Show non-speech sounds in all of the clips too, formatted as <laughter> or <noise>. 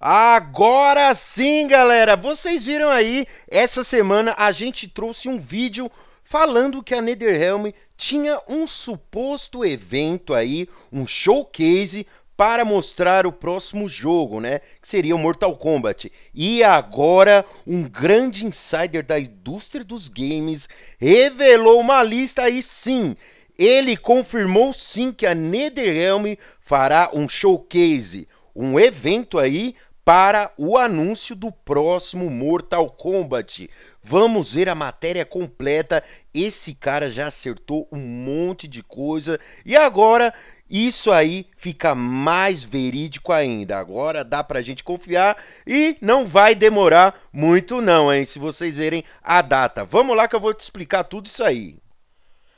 Agora sim, galera! Vocês viram aí, essa semana a gente trouxe um vídeo falando que a NetherRealm tinha um suposto evento aí, um showcase para mostrar o próximo jogo, né? Que seria o Mortal Kombat. E agora, um grande insider da indústria dos games revelou uma lista aí sim. Ele confirmou sim que a NetherRealm fará um showcase, um evento aí para o anúncio do próximo Mortal Kombat. Vamos ver a matéria completa. Esse cara já acertou um monte de coisa e agora isso aí fica mais verídico ainda. Agora dá pra gente confiar e não vai demorar muito não, hein? Se vocês verem a data. Vamos lá que eu vou te explicar tudo isso aí.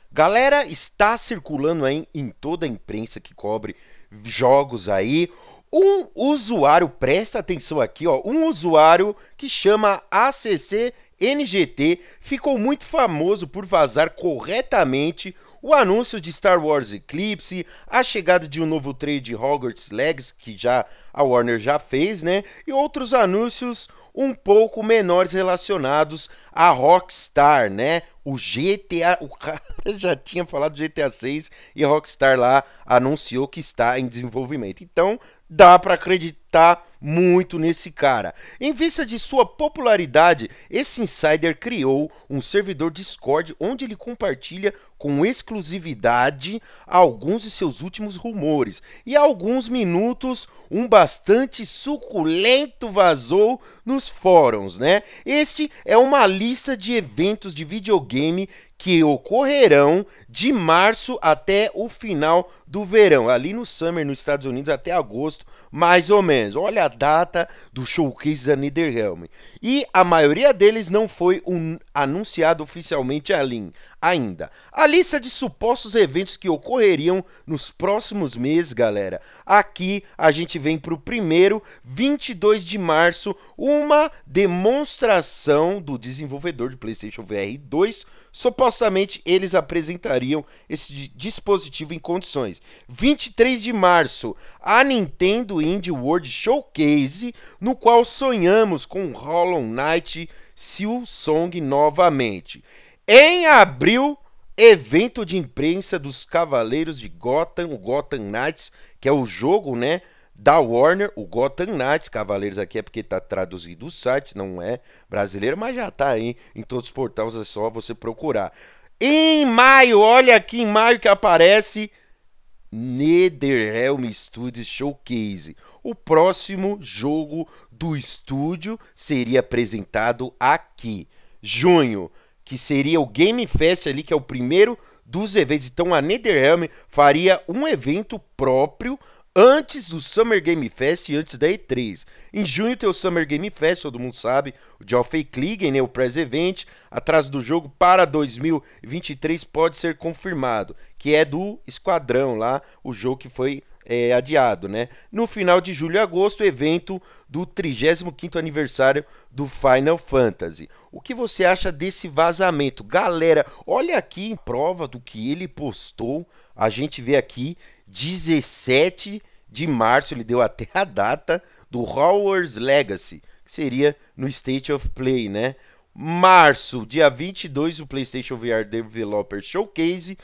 Galera, está circulando aí em toda a imprensa que cobre jogos aí um usuário, presta atenção aqui, ó, um usuário que chama ACC NGT ficou muito famoso por vazar corretamente o anúncio de Star Wars Eclipse, a chegada de um novo trailer de Hogwarts Legacy que já a Warner já fez, né? E outros anúncios um pouco menores relacionados a Rockstar, né? O GTA, o cara <laughs> já tinha falado do GTA 6 e Rockstar lá anunciou que está em desenvolvimento. Então, dá para acreditar muito nesse cara. Em vista de sua popularidade, esse insider criou um servidor Discord onde ele compartilha com exclusividade alguns de seus últimos rumores. E há alguns minutos, um bastante suculento vazou nos fóruns, né? Este é uma lista de eventos de videogame que ocorrerão de março até o final do verão, ali no summer nos Estados Unidos até agosto, mais ou menos. Olha a data do showcase da Niederhelm. E a maioria deles não foi um, anunciado oficialmente ali, ainda. A lista de supostos eventos que ocorreriam nos próximos meses, galera. Aqui a gente vem para o primeiro, 22 de março, uma demonstração do desenvolvedor de PlayStation VR 2, suposto supostamente eles apresentariam esse dispositivo em condições. 23 de março, a Nintendo Indie World Showcase, no qual sonhamos com Hollow Knight Silsong novamente. Em abril, evento de imprensa dos Cavaleiros de Gotham, o Gotham Knights, que é o jogo, né? da Warner, o Gotham Knights, Cavaleiros aqui é porque tá traduzido o site, não é brasileiro, mas já tá aí em todos os portais, é só você procurar. Em maio, olha aqui em maio que aparece Netherrealm Studios Showcase. O próximo jogo do estúdio seria apresentado aqui. Junho, que seria o Game Fest ali, que é o primeiro dos eventos. Então a Netherrealm faria um evento próprio antes do Summer Game Fest e antes da E3. Em junho tem o Summer Game Fest, todo mundo sabe, o Geoffrey Kligen, né, o press event, atrás do jogo para 2023 pode ser confirmado, que é do Esquadrão lá, o jogo que foi é, adiado, né? No final de julho e agosto, evento do 35º aniversário do Final Fantasy. O que você acha desse vazamento? Galera, olha aqui em prova do que ele postou, a gente vê aqui 17 de março, ele deu até a data do Howard's Legacy, que seria no State of Play, né? Março, dia 22, o PlayStation VR Developer Showcase.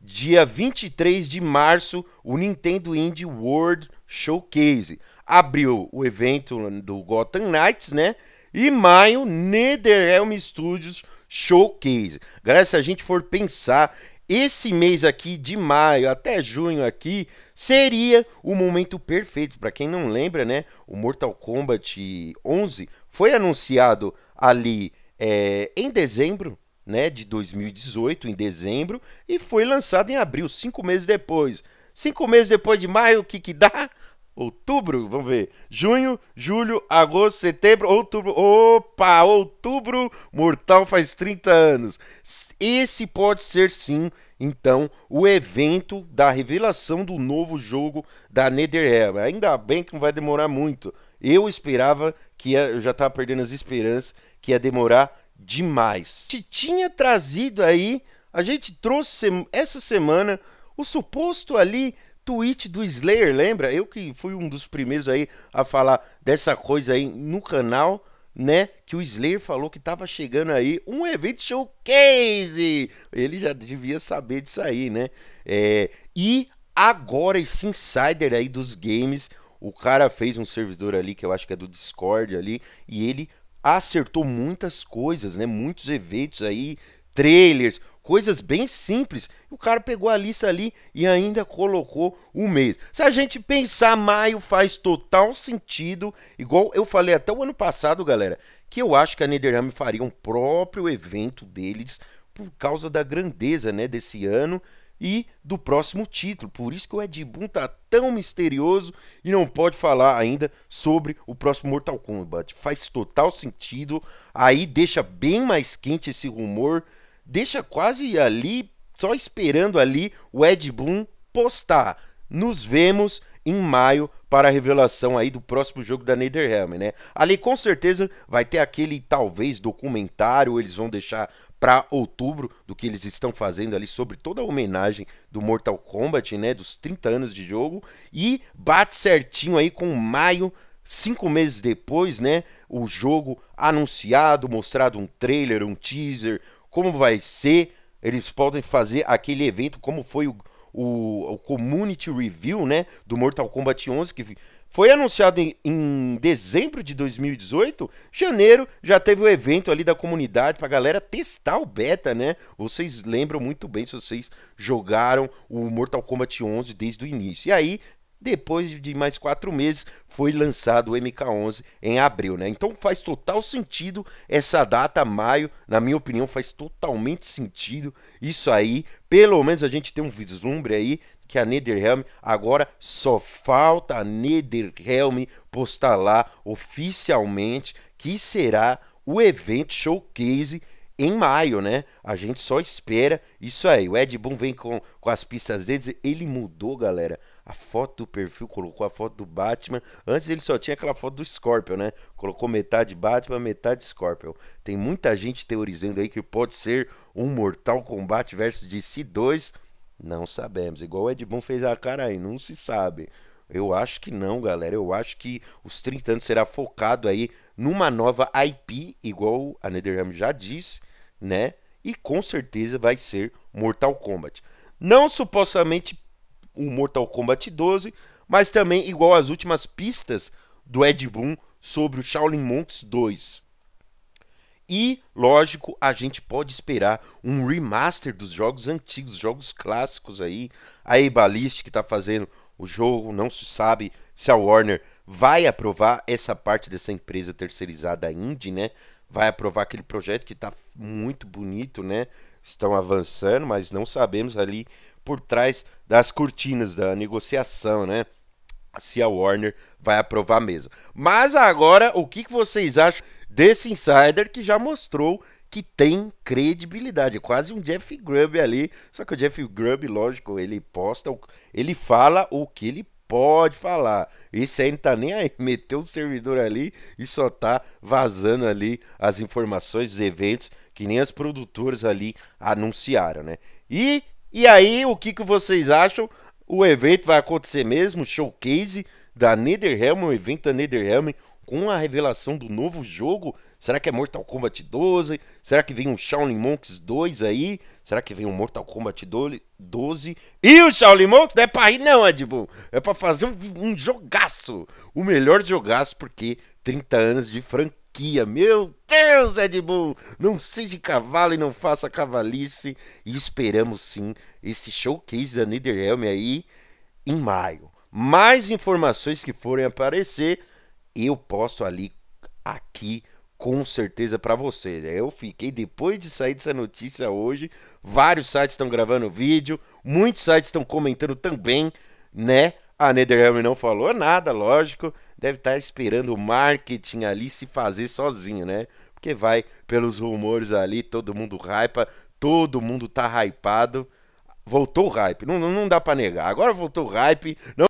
Dia 23 de março, o Nintendo Indie World Showcase. Abriu o evento do Gotham Knights, né? E maio, NetherRealm Studios Showcase. Galera, se a gente for pensar esse mês aqui de maio até junho aqui seria o momento perfeito. Para quem não lembra, né, o Mortal Kombat 11 foi anunciado ali é, em dezembro, né, de 2018, em dezembro, e foi lançado em abril, cinco meses depois. Cinco meses depois de maio, o que que dá? Outubro, vamos ver. Junho, julho, agosto, setembro, outubro. Opa, outubro, Mortal faz 30 anos. Esse pode ser sim, então, o evento da revelação do novo jogo da NetherRealm. Ainda bem que não vai demorar muito. Eu esperava que ia, eu já estava perdendo as esperanças que ia demorar demais. A gente tinha trazido aí, a gente trouxe essa semana o suposto ali tweet do Slayer, lembra? Eu que fui um dos primeiros aí a falar dessa coisa aí no canal, né? Que o Slayer falou que tava chegando aí um evento showcase. Ele já devia saber disso aí, né? É, e agora esse insider aí dos games, o cara fez um servidor ali que eu acho que é do Discord ali e ele acertou muitas coisas, né? Muitos eventos aí, trailers, coisas bem simples. O cara pegou a lista ali e ainda colocou o mês. Se a gente pensar, maio faz total sentido, igual eu falei até o ano passado, galera, que eu acho que a Netherrealm faria um próprio evento deles por causa da grandeza, né, desse ano e do próximo título. Por isso que o Ed Boon tá tão misterioso e não pode falar ainda sobre o próximo Mortal Kombat. Faz total sentido. Aí deixa bem mais quente esse rumor deixa quase ali, só esperando ali o Ed Boon postar. Nos vemos em maio para a revelação aí do próximo jogo da NetherRealm, né? Ali com certeza vai ter aquele talvez documentário, eles vão deixar para outubro do que eles estão fazendo ali sobre toda a homenagem do Mortal Kombat, né, dos 30 anos de jogo e bate certinho aí com maio cinco meses depois, né? O jogo anunciado, mostrado um trailer, um teaser, como vai ser, eles podem fazer aquele evento como foi o, o, o Community Review, né, do Mortal Kombat 11, que foi anunciado em, em, dezembro de 2018, janeiro já teve o evento ali da comunidade pra galera testar o beta, né? Vocês lembram muito bem se vocês jogaram o Mortal Kombat 11 desde o início. E aí depois de mais quatro meses, foi lançado o MK11 em abril, né? Então faz total sentido essa data, maio, na minha opinião, faz totalmente sentido isso aí. Pelo menos a gente tem um vislumbre aí que a NetherRealm agora só falta a NetherRealm postar lá oficialmente que será o evento showcase em maio, né? A gente só espera isso aí. O Ed Boon vem com, com as pistas dele, Ele mudou, galera, a foto do perfil, colocou a foto do Batman. Antes ele só tinha aquela foto do Scorpion, né? Colocou metade Batman, metade Scorpion. Tem muita gente teorizando aí que pode ser um Mortal Kombat versus DC 2. Não sabemos. Igual o Ed fez a cara aí, não se sabe. Eu acho que não, galera. Eu acho que os 30 anos será focado aí numa nova IP, igual a NetherRealm já disse, né? E com certeza vai ser Mortal Kombat. Não supostamente o Mortal Kombat 12, mas também igual às últimas pistas do Ed Boon sobre o Shaolin Monks 2. E, lógico, a gente pode esperar um remaster dos jogos antigos, jogos clássicos aí. A Ebalist que está fazendo o jogo, não se sabe se a Warner vai aprovar essa parte dessa empresa terceirizada indie, né? Vai aprovar aquele projeto que está muito bonito, né? Estão avançando, mas não sabemos ali por trás das cortinas da negociação, né? Se a Warner vai aprovar mesmo. Mas agora, o que vocês acham desse insider que já mostrou que tem credibilidade, quase um Jeff Grubb ali, só que o Jeff Grubb, lógico, ele posta, ele fala o que ele pode falar. Esse aí não tá nem aí, <laughs> meteu o servidor ali e só tá vazando ali as informações os eventos que nem as produtoras ali anunciaram, né? E e aí, o que, que vocês acham? O evento vai acontecer mesmo? Showcase da NetherRealm, o evento da NetherRealm com a revelação do novo jogo? Será que é Mortal Kombat 12? Será que vem um Shaolin Monks 2 aí? Será que vem um Mortal Kombat 12? E o Shaolin Monks não é pra ir não, Edmund. É pra fazer um, um jogaço. O melhor jogaço, porque 30 anos de franquia monarquia. Meu Deus, Ed Bull, não seja cavalo e não faça cavalice. E esperamos sim esse showcase da Niederhelm aí em maio. Mais informações que forem aparecer, eu posto ali aqui com certeza para vocês. É, eu fiquei depois de sair dessa notícia hoje, vários sites estão gravando vídeo, muitos sites estão comentando também, né? A NetherRealm não falou nada, lógico. Deve estar tá esperando o marketing ali se fazer sozinho, né? Porque vai pelos rumores ali, todo mundo hypa, todo mundo tá hypado. Voltou o hype, não, não dá para negar. Agora voltou o hype, não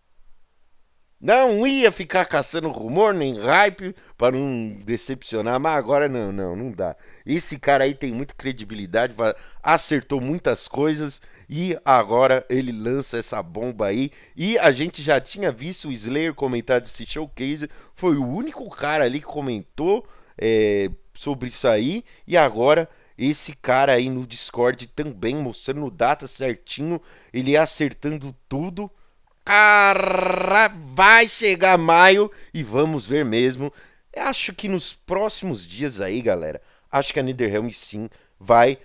não ia ficar caçando rumor nem hype para não decepcionar, mas agora não, não, não dá. Esse cara aí tem muita credibilidade, acertou muitas coisas e agora ele lança essa bomba aí. E a gente já tinha visto o Slayer comentar desse showcase, foi o único cara ali que comentou é, sobre isso aí e agora esse cara aí no Discord também mostrando data certinho, ele acertando tudo. Cara, vai chegar maio e vamos ver mesmo. acho que nos próximos dias aí, galera, acho que a NetherRealm sim vai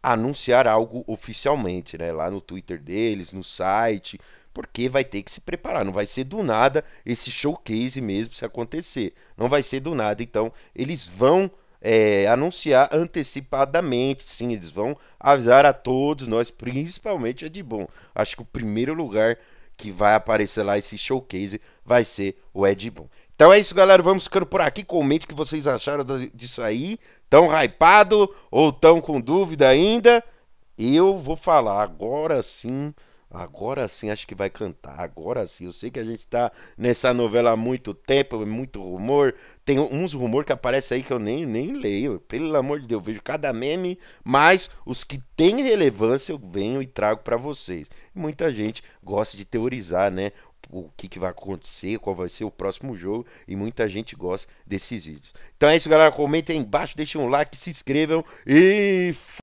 anunciar algo oficialmente, né? Lá no Twitter deles, no site, porque vai ter que se preparar. Não vai ser do nada esse showcase mesmo se acontecer. Não vai ser do nada. Então, eles vão é, anunciar antecipadamente, sim. Eles vão avisar a todos nós, principalmente a de bom. Acho que o primeiro lugar que vai aparecer lá esse showcase, vai ser o Ed Boon. Então é isso, galera. Vamos ficando por aqui. Comente o que vocês acharam disso aí. Tão hypado ou tão com dúvida ainda? Eu vou falar agora sim Agora sim acho que vai cantar. Agora sim. Eu sei que a gente tá nessa novela há muito tempo, é muito rumor. Tem uns rumor que aparece aí que eu nem, nem leio. Pelo amor de Deus, eu vejo cada meme, mas os que têm relevância eu venho e trago para vocês. Muita gente gosta de teorizar, né? o que, que, vai acontecer, qual vai ser o próximo jogo. E muita gente gosta desses vídeos. Então é isso, galera. Comentem aí embaixo, deixem um like, se inscrevam e.